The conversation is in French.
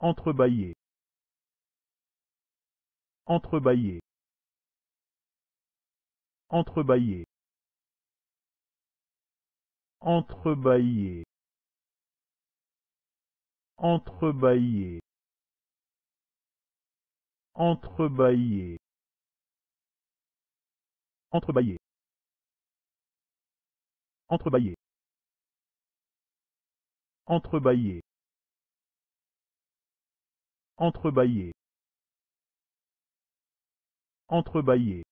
entrebâillé entrebâillé entrebâillé entrebâillé entrebâillé entrebâillé entrebâillé entrebâillé entrebâillé entre-bâillé. entre Entrebâillé.